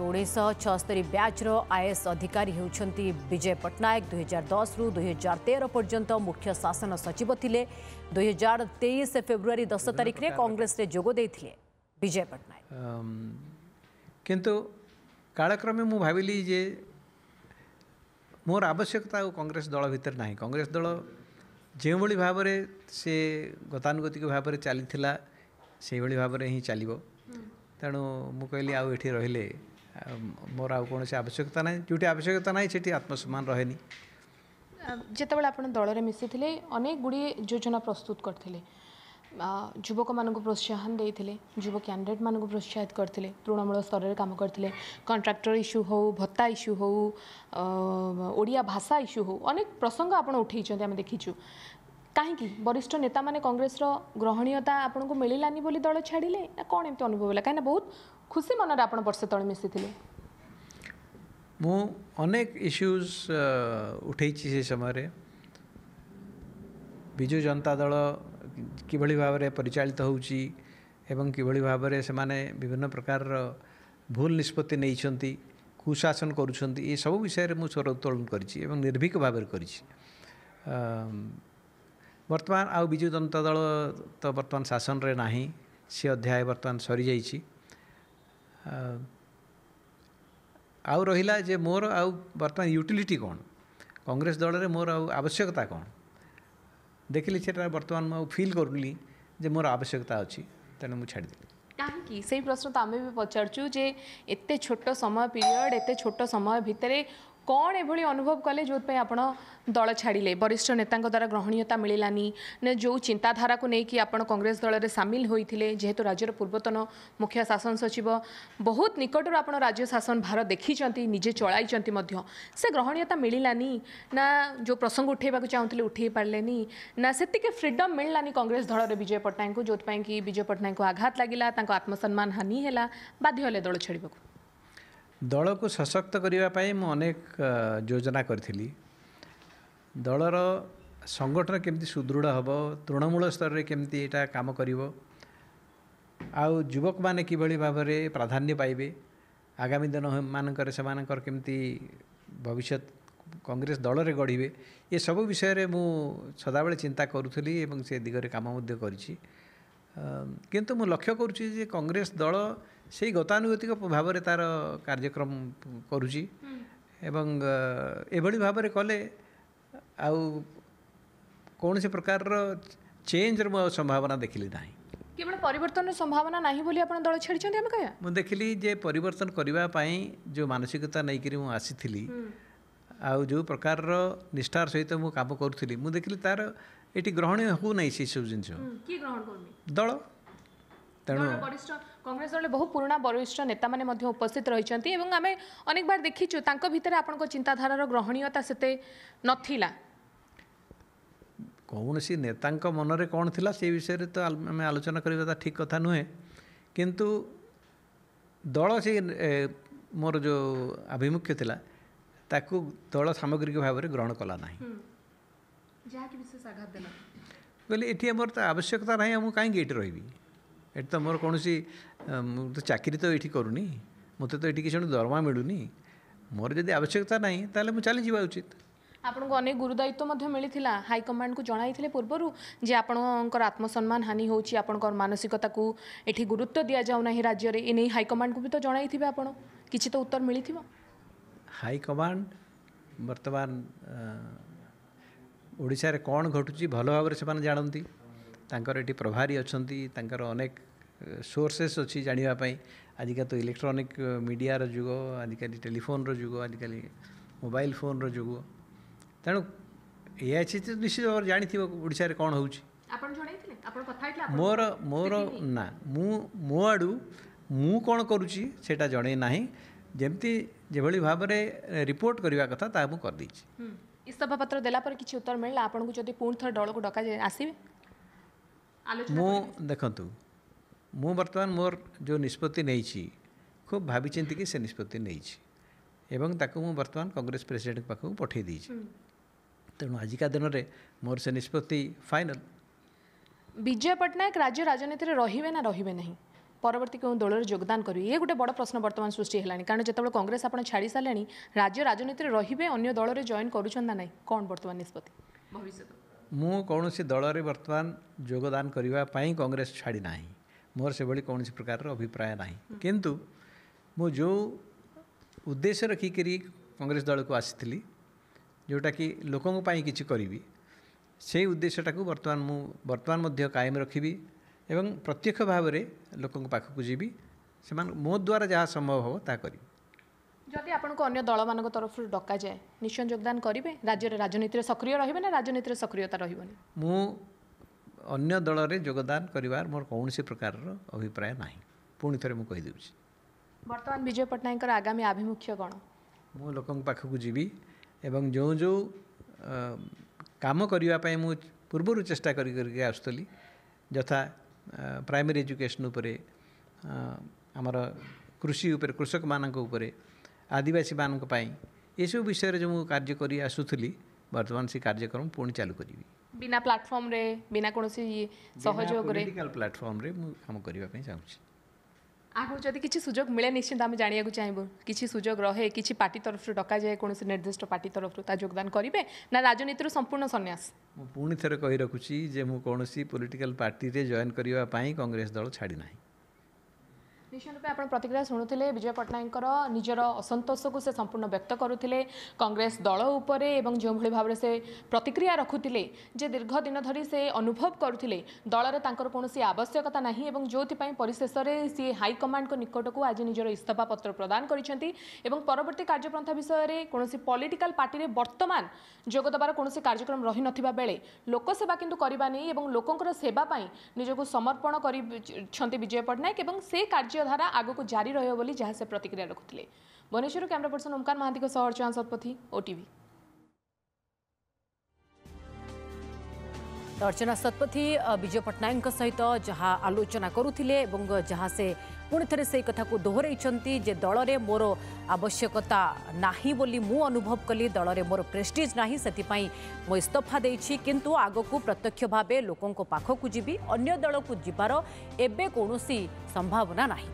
उन्नीसशरी ब्याच्र IS अधिकारी विजय पट्टनायक दुई हजार दस रु दुई हजार तेर पर्यंत मुख्य शासन सचिव थे हजार तेईस फेब्रुआर दस तारीख में कॉग्रेस जोगद विजय पट्टनायक किंतु कालक्रमे मु भाविली जे मोर आवश्यकता कांग्रेस दल भितर ना कांग्रेस दल जो भाई भाव में से गतानुगतिक भाव चली भाव चलो तेणु मुझे कहली आठ रही ମୋର ଆଉ କୌଣସି ଆବଶ୍ୟକତା ନାହିଁ ଯେଉଁଠି ଆବଶ୍ୟକତା ନାହିଁ ସେଠି ଆତ୍ମସମ୍ମାନ ରହେନି ଯେତେବେଳେ ଆପଣ ଦଳରେ ମିଶିଥିଲେ ଅନେକ ଗୁଡ଼ିଏ ଯୋଜନା ପ୍ରସ୍ତୁତ କରିଥିଲେ ଯୁବକମାନଙ୍କୁ ପ୍ରୋତ୍ସାହନ ଦେଇଥିଲେ ଯୁବ କ୍ୟାଣ୍ଡିଡେଟ୍ମାନଙ୍କୁ ପ୍ରୋତ୍ସାହିତ କରିଥିଲେ ତୃଣମୂଳ ସ୍ତରରେ କାମ କରିଥିଲେ କଣ୍ଟ୍ରାକ୍ଟର ଇସ୍ୟୁ ହେଉ ଭତ୍ତା ଇସ୍ୟୁ ହେଉ ଓଡ଼ିଆ ଭାଷା ଇସ୍ୟୁ ହେଉ ଅନେକ ପ୍ରସଙ୍ଗ ଆପଣ ଉଠାଇଛନ୍ତି ଆମେ ଦେଖିଛୁ काहीँक वरिष्ठ नेता म कङ्ग्रेस र ग्रहणीयता आउँछ मिलानी बोली दल छाडि अनुभव होला कहाँ बहुत खुसी मन वर्षे तिसिए अनेक इस्युज से समय विजु जनता दल कि भावना परिचालित हौँ कि भन्ने विभिन्न प्रकार र भुल निष्पत्ति नै कुशासन गरुन चाहिँ सब विषय निर्भीक गरिभिक भावी ବର୍ତ୍ତମାନ ଆଉ ବିଜୁ ଜନତା ଦଳ ତ ବର୍ତ୍ତମାନ ଶାସନରେ ନାହିଁ ସେ ଅଧ୍ୟାୟ ବର୍ତ୍ତମାନ ସରିଯାଇଛି ଆଉ ରହିଲା ଯେ ମୋର ଆଉ ବର୍ତ୍ତମାନ ୟୁଟିଲିଟି କ'ଣ କଂଗ୍ରେସ ଦଳରେ ମୋର ଆଉ ଆବଶ୍ୟକତା କ'ଣ ଦେଖିଲି ସେଟା ବର୍ତ୍ତମାନ ମୁଁ ଆଉ ଫିଲ୍ କରୁନି ଯେ ମୋର ଆବଶ୍ୟକତା ଅଛି ତେଣୁ ମୁଁ ଛାଡ଼ିଦେଲି କାହିଁକି ସେଇ ପ୍ରଶ୍ନ ତ ଆମେ ବି ପଚାରୁଛୁ ଯେ ଏତେ ଛୋଟ ସମୟ ପିରିୟଡ଼ ଏତେ ଛୋଟ ସମୟ ଭିତରେ କ'ଣ ଏଭଳି ଅନୁଭବ କଲେ ଯେଉଁଥିପାଇଁ ଆପଣ ଦଳ ଛାଡ଼ିଲେ ବରିଷ୍ଠ ନେତାଙ୍କ ଦ୍ୱାରା ଗ୍ରହଣୀୟତା ମିଳିଲାନି ନା ଯେଉଁ ଚିନ୍ତାଧାରାକୁ ନେଇକି ଆପଣ କଂଗ୍ରେସ ଦଳରେ ସାମିଲ ହୋଇଥିଲେ ଯେହେତୁ ରାଜ୍ୟର ପୂର୍ବତନ ମୁଖ୍ୟ ଶାସନ ସଚିବ ବହୁତ ନିକଟରୁ ଆପଣ ରାଜ୍ୟ ଶାସନ ଭାର ଦେଖିଛନ୍ତି ନିଜେ ଚଳାଇଛନ୍ତି ମଧ୍ୟ ସେ ଗ୍ରହଣୀୟତା ମିଳିଲାନି ନା ଯେଉଁ ପ୍ରସଙ୍ଗ ଉଠାଇବାକୁ ଚାହୁଁଥିଲେ ଉଠାଇ ପାରିଲେନି ନା ସେତିକି ଫ୍ରିଡମ୍ ମିଳିଲାନି କଂଗ୍ରେସ ଦଳରେ ବିଜୟ ପଟ୍ଟନାୟକଙ୍କୁ ଯେଉଁଥିପାଇଁ କି ବିଜୟ ପଟ୍ଟନାୟକଙ୍କୁ ଆଘାତ ଲାଗିଲା ତାଙ୍କ ଆତ୍ମସମ୍ମାନ ହାନି ହେଲା ବାଧ୍ୟ ହେଲେ ଦଳ ଛାଡ଼ିବାକୁ ଦଳକୁ ସଶକ୍ତ କରିବା ପାଇଁ ମୁଁ ଅନେକ ଯୋଜନା କରିଥିଲି ଦଳର ସଂଗଠନ କେମିତି ସୁଦୃଢ଼ ହେବ ତୃଣମୂଳ ସ୍ତରରେ କେମିତି ଏଇଟା କାମ କରିବ ଆଉ ଯୁବକମାନେ କିଭଳି ଭାବରେ ପ୍ରାଧାନ୍ୟ ପାଇବେ ଆଗାମୀ ଦିନମାନଙ୍କରେ ସେମାନଙ୍କର କେମିତି ଭବିଷ୍ୟତ କଂଗ୍ରେସ ଦଳରେ ଗଢ଼ିବେ ଏସବୁ ବିଷୟରେ ମୁଁ ସଦାବେଳେ ଚିନ୍ତା କରୁଥିଲି ଏବଂ ସେ ଦିଗରେ କାମ ମଧ୍ୟ କରିଛି କିନ୍ତୁ ମୁଁ ଲକ୍ଷ୍ୟ କରୁଛି ଯେ କଂଗ୍ରେସ ଦଳ ସେଇ ଗତାନୁଗତିକ ଭାବରେ ତା'ର କାର୍ଯ୍ୟକ୍ରମ କରୁଛି ଏବଂ ଏଭଳି ଭାବରେ କଲେ ଆଉ କୌଣସି ପ୍ରକାରର ଚେଞ୍ଜର ମୁଁ ଆଉ ସମ୍ଭାବନା ଦେଖିଲି ନାହିଁ କେବଳ ପରିବର୍ତ୍ତନର ସମ୍ଭାବନା ନାହିଁ ବୋଲି ଆପଣ ଦଳ ଛାଡ଼ିଛନ୍ତି ଆମେ କହିବା ମୁଁ ଦେଖିଲି ଯେ ପରିବର୍ତ୍ତନ କରିବା ପାଇଁ ଯେଉଁ ମାନସିକତା ନେଇକରି ମୁଁ ଆସିଥିଲି ଆଉ ଯେଉଁ ପ୍ରକାରର ନିଷ୍ଠାର ସହିତ ମୁଁ କାମ କରୁଥିଲି ମୁଁ ଦେଖିଲି ତା'ର ଏଠି ଗ୍ରହଣୀୟ ହେଉ ନାହିଁ ସେସବୁ ଜିନିଷ କିଏ ଗ୍ରହଣ କରୁନି ଦଳ ତେଣୁ ବରିଷ୍ଠ କଂଗ୍ରେସ ଦଳରେ ବହୁ ପୁରୁଣା ବରିଷ୍ଠ ନେତାମାନେ ମଧ୍ୟ ଉପସ୍ଥିତ ରହିଛନ୍ତି ଏବଂ ଆମେ ଅନେକ ବାର ଦେଖିଛୁ ତାଙ୍କ ଭିତରେ ଆପଣଙ୍କ ଚିନ୍ତାଧାରାର ଗ୍ରହଣୀୟତା ସେତେ ନଥିଲା କୌଣସି ନେତାଙ୍କ ମନରେ କ'ଣ ଥିଲା ସେ ବିଷୟରେ ତ ଆମେ ଆଲୋଚନା କରିବାଟା ଠିକ୍ କଥା ନୁହେଁ କିନ୍ତୁ ଦଳ ସେ ମୋର ଯେଉଁ ଆଭିମୁଖ୍ୟ ଥିଲା ତାକୁ ଦଳ ସାମଗ୍ରିକ ଭାବରେ ଗ୍ରହଣ କଲା ନାହିଁ ᱡᱟᱦᱟᱸ ᱜᱮ ᱥᱮ ᱥᱟᱜᱟᱫᱟ ᱞᱟᱜᱟ ᱠᱚᱞᱮ ᱮᱴᱤ ᱟᱢᱚᱨ ᱛᱟ ᱟବಶ್ಯᱠᱛᱟ ᱱᱟᱭ ᱟᱢᱚ ᱠᱟᱭ ᱜᱮᱴ ᱨᱟᱹᱭᱵᱤ ᱮᱴ ᱛᱟ ᱢᱚᱨ ᱠᱚᱱᱚᱥᱤ ᱢᱚ ᱛᱚ ᱪᱟᱠᱨᱤ ᱛᱚ ᱮᱴᱤ ᱠᱚᱨᱩᱱᱤ ᱢᱚ ᱛᱚ ᱛᱚ ᱮᱴᱤ ᱠᱤᱪᱷᱩ ᱫᱟᱨᱢᱟ ᱢᱤᱰᱩᱱᱤ ᱢᱚᱨ ᱡᱚᱫᱤ ᱟବಶ್ಯᱠᱛᱟ ᱱᱟᱭ ᱛᱟᱞᱮ ᱢᱚ ᱪᱟᱞᱤ ᱡᱤᱣᱟᱹ ᱩᱪᱤᱛ ᱟᱯᱱᱚ ᱜᱚ ଅᱱᱮᱜ ᱜᱩᱨᱩ ᱫᱟᱭᱛᱚ ᱢᱟᱫᱷᱭᱚ ᱢᱤᱰᱤ ᱛᱤᱞᱟ ᱦᱟᱭ ᱠᱚᱢᱟᱱᱰ ᱠᱚ ᱡᱚᱱᱟᱭ ओडिशा रे कौन घटुची भल भाव से जानती प्रभारी अच्छा अनेक सोर्सेस अच्छी जानवापी आजिका तो इलेक्ट्रोनिक मीडिया रो जुग आजिकल टेलीफोन रुग जुग आजिकल मोबाइल फोन रुग तेणु यह निश्चित भाव जान थोड़ा कौन हो मोर मोर ना मु मो कौन करुच्चा जड़े ना जमती जो भाव रिपोर्ट करवा कथा ताकि ଇସ୍ତଫାପତ୍ର ଦେଲା ପରେ କିଛି ଉତ୍ତର ମିଳିଲା ଆପଣଙ୍କୁ ଯଦି ପୁଣି ଥରେ ଦଳକୁ ଡକାଯାଏ ଆସିବେ ମୁଁ ଦେଖନ୍ତୁ ମୁଁ ବର୍ତ୍ତମାନ ମୋର ଯେଉଁ ନିଷ୍ପତ୍ତି ନେଇଛି ଖୁବ୍ ଭାବିଚିନ୍ତିକି ସେ ନିଷ୍ପତ୍ତି ନେଇଛି ଏବଂ ତାକୁ ମୁଁ ବର୍ତ୍ତମାନ କଂଗ୍ରେସ ପ୍ରେସିଡେଣ୍ଟଙ୍କ ପାଖକୁ ପଠାଇ ଦେଇଛି ତେଣୁ ଆଜିକା ଦିନରେ ମୋର ସେ ନିଷ୍ପତ୍ତି ଫାଇନାଲ୍ ବିଜୟ ପଟ୍ଟନାୟକ ରାଜ୍ୟ ରାଜନୀତିରେ ରହିବେ ନା ରହିବେ ନାହିଁ परवर्त क्यों दल रोगदान करेंगे ये गोटे बड़ प्रश्न बर्तमान सृष्टि है कारण जिते कंग्रेस आप छाड़ सारे राज्य राजनीति में रही अगर दल में जॉन करा ना कौन बर्तमान निष्पत्ति मुझे दल में बर्तमान जोगदान करने कंग्रेस ना मोर से भाई कौन प्रकार अभिप्राय ना कि मुझे उद्देश्य रखिक कंग्रेस दल को आसी जोटा कि लोकों पर किसी करी से उद्देश्यटा को बर्तमान मुझे कायम रखी ଏବଂ ପ୍ରତ୍ୟକ୍ଷ ଭାବରେ ଲୋକଙ୍କ ପାଖକୁ ଯିବି ସେମାନେ ମୋ ଦ୍ୱାରା ଯାହା ସମ୍ଭବ ହେବ ତାହା କରିବି ଯଦି ଆପଣଙ୍କୁ ଅନ୍ୟ ଦଳମାନଙ୍କ ତରଫରୁ ଡକାଯାଏ ନିଶ୍ଚୟ ଯୋଗଦାନ କରିବେ ରାଜ୍ୟରେ ରାଜନୀତିରେ ସକ୍ରିୟ ରହିବେ ନା ରାଜନୀତିରେ ସକ୍ରିୟତା ରହିବନି ମୁଁ ଅନ୍ୟ ଦଳରେ ଯୋଗଦାନ କରିବାର ମୋର କୌଣସି ପ୍ରକାରର ଅଭିପ୍ରାୟ ନାହିଁ ପୁଣି ଥରେ ମୁଁ କହିଦେଉଛି ବର୍ତ୍ତମାନ ବିଜୟ ପଟ୍ଟନାୟକଙ୍କର ଆଗାମୀ ଆଭିମୁଖ୍ୟ କ'ଣ ମୁଁ ଲୋକଙ୍କ ପାଖକୁ ଯିବି ଏବଂ ଯେଉଁ ଯେଉଁ କାମ କରିବା ପାଇଁ ମୁଁ ପୂର୍ବରୁ ଚେଷ୍ଟା କରି କରିକି ଆସୁଥିଲି ଯଥା ପ୍ରାଇମେରୀ ଏଜୁକେସନ୍ ଉପରେ ଆମର କୃଷି ଉପରେ କୃଷକମାନଙ୍କ ଉପରେ ଆଦିବାସୀମାନଙ୍କ ପାଇଁ ଏସବୁ ବିଷୟରେ ଯେଉଁ ମୁଁ କାର୍ଯ୍ୟ କରି ଆସୁଥିଲି ବର୍ତ୍ତମାନ ସେ କାର୍ଯ୍ୟକ୍ରମ ପୁଣି ଚାଲୁ କରିବି ବିନା ପ୍ଲାଟଫର୍ମରେ ବିନା କୌଣସି ସହଯୋଗରେ ପଲିଟିକାଲ ପ୍ଲାଟଫର୍ମରେ ମୁଁ କାମ କରିବା ପାଇଁ ଚାହୁଁଛି ଆଗକୁ ଯଦି କିଛି ସୁଯୋଗ ମିଳେ ନିଶ୍ଚିନ୍ତ ଆମେ ଜାଣିବାକୁ ଚାହିଁବୁ କିଛି ସୁଯୋଗ ରହେ କିଛି ପାର୍ଟି ତରଫରୁ ଡକାଯାଏ କୌଣସି ନିର୍ଦ୍ଦିଷ୍ଟ ପାର୍ଟି ତରଫରୁ ତା ଯୋଗଦାନ କରିବେ ନା ରାଜନୀତିରୁ ସମ୍ପୂର୍ଣ୍ଣ ସନ୍ୟାସ ମୁଁ ପୁଣି ଥରେ କହି ରଖୁଛି ଯେ ମୁଁ କୌଣସି ପୋଲିଟିକାଲ ପାର୍ଟିରେ ଜଏନ୍ କରିବା ପାଇଁ କଂଗ୍ରେସ ଦଳ ଛାଡ଼ି ନାହିଁ নিশ্চয় রূপে আপনার প্রতিক্রিয়া শুণুলে বিজয় পট্টনাকর নিজের অসন্তোষক সে সম্পূর্ণ ব্যক্ত করুলে কংগ্রেস দল উপরে এবং যেভাবে ভাবে সে প্রতিক্রিয়া রাখুলে যে দীর্ঘদিন ধর সে অনুভব করুলে দলরে তাঁর কৌশি আবশ্যকতা না এবং যেপা পরিশেষে সি হাইকমাণ্ড নিকটক আজ নিজের ইস্তফাপত্র প্রদান করেছেন এবং পরবর্তী কার্যপন্থা বিষয়ে কৌশি পলিটিকাল পার্টি বর্তমান যোগদেবার কৌশি কার্যক্রম রহি নেলে লোকসেবা কিন্তু করা নেই এবং লোকর সেবা নিজকে সমর্পণ করেছেন বিজয় পট্টনাক এবং সে কার্য ଚିନ୍ତାଧାରା ଆଗକୁ ଜାରି ରହିବ ବୋଲି ଯାହା ସେ ପ୍ରତିକ୍ରିୟା ରଖୁଥିଲେ ଭୁବନେଶ୍ୱରରୁ କ୍ୟାମେରା ପର୍ସନ ଓମକାର ମହାନ୍ତିଙ୍କ ସହ ଅର୍ଚ୍ଚନା ଶତପଥୀ ଓଟିଭି ଅର୍ଚ୍ଚନା ଶତପଥୀ ବିଜୟ ପଟ୍ଟନାୟକଙ୍କ ସହିତ ଯାହା ଆଲୋଚନା କରୁଥିଲେ ଏବଂ ଯାହା ସେ ପୁଣି ଥରେ ସେଇ କଥାକୁ ଦୋହରାଇଛନ୍ତି ଯେ ଦଳରେ ମୋର ଆବଶ୍ୟକତା ନାହିଁ ବୋଲି ମୁଁ ଅନୁଭବ କଲି ଦଳରେ ମୋର ପ୍ରେଷ୍ଟିଜ୍ ନାହିଁ ସେଥିପାଇଁ ମୁଁ ଇସ୍ତଫା ଦେଇଛି କିନ୍ତୁ ଆଗକୁ ପ୍ରତ୍ୟକ୍ଷ ଭାବେ ଲୋକଙ୍କ ପାଖକୁ ଯିବି ଅନ୍ୟ ଦଳକୁ ଯିବାର ଏବେ କୌଣସି ସମ୍ଭାବନା ନାହିଁ